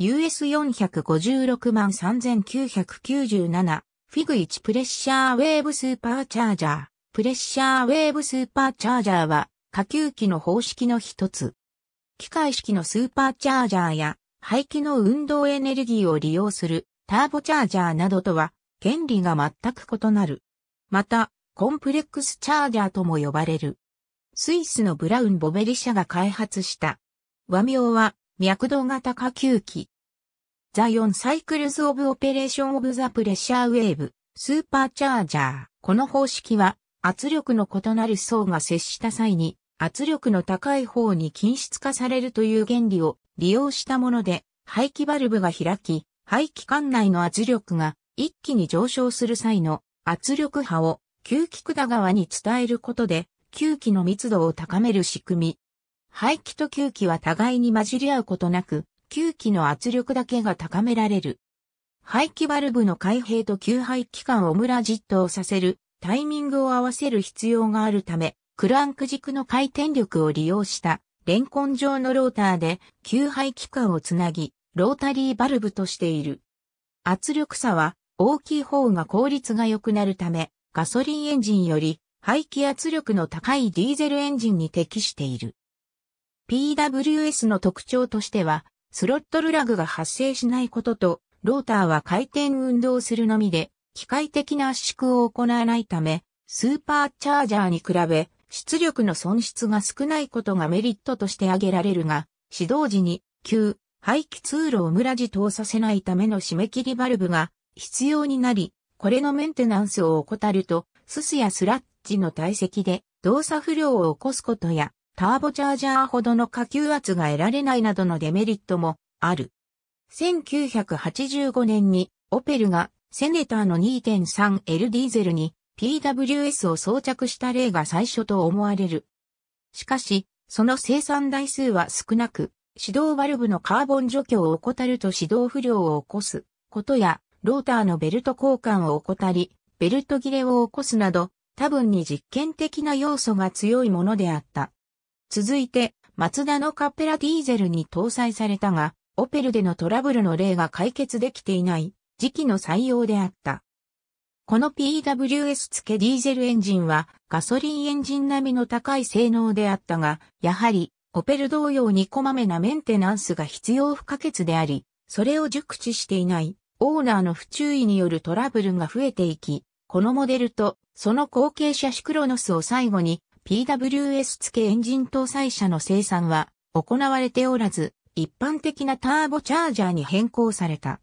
US456 万3997、フィグ1プレッシャーウェーブスーパーチャージャー。プレッシャーウェーブスーパーチャージャーは、下級機の方式の一つ。機械式のスーパーチャージャーや、排気の運動エネルギーを利用するターボチャージャーなどとは、原理が全く異なる。また、コンプレックスチャージャーとも呼ばれる。スイスのブラウン・ボベリ社が開発した。和名は、脈動型下級機。ザイオンサイクルズオブオペレーションオブザプレッシャーウェーブ、スーパーチャージャー。この方式は、圧力の異なる層が接した際に、圧力の高い方に均質化されるという原理を利用したもので、排気バルブが開き、排気管内の圧力が一気に上昇する際の圧力波を吸気管側に伝えることで、吸気の密度を高める仕組み。排気と吸気は互いに混じり合うことなく、吸気の圧力だけが高められる。排気バルブの開閉と吸排気管をムラジットをさせるタイミングを合わせる必要があるため、クランク軸の回転力を利用したレンコン状のローターで吸排気管をつなぎ、ロータリーバルブとしている。圧力差は大きい方が効率が良くなるため、ガソリンエンジンより排気圧力の高いディーゼルエンジンに適している。PWS の特徴としては、スロットルラグが発生しないことと、ローターは回転運動するのみで、機械的な圧縮を行わないため、スーパーチャージャーに比べ、出力の損失が少ないことがメリットとして挙げられるが、始動時に、急、排気通路を無駄自通させないための締め切りバルブが必要になり、これのメンテナンスを怠ると、ススやスラッジの体積で動作不良を起こすことや、ターボチャージャーほどの下級圧が得られないなどのデメリットもある。1985年にオペルがセネターの 2.3L ディーゼルに PWS を装着した例が最初と思われる。しかし、その生産台数は少なく、指導バルブのカーボン除去を怠ると指導不良を起こすことや、ローターのベルト交換を怠り、ベルト切れを起こすなど、多分に実験的な要素が強いものであった。続いて、マツダのカペラディーゼルに搭載されたが、オペルでのトラブルの例が解決できていない時期の採用であった。この PWS 付けディーゼルエンジンはガソリンエンジン並みの高い性能であったが、やはりオペル同様にこまめなメンテナンスが必要不可欠であり、それを熟知していないオーナーの不注意によるトラブルが増えていき、このモデルとその後継者シクロノスを最後に PWS 付エンジン搭載車の生産は行われておらず、一般的なターボチャージャーに変更された。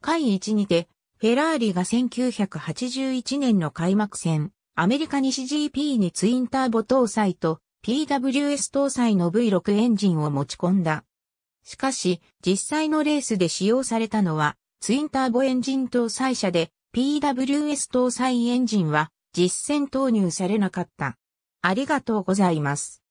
会1にて、フェラーリが1981年の開幕戦、アメリカ西 GP にツインターボ搭載と PWS 搭載の V6 エンジンを持ち込んだ。しかし、実際のレースで使用されたのは、ツインターボエンジン搭載車で、PWS 搭載エンジンは実戦投入されなかった。ありがとうございます。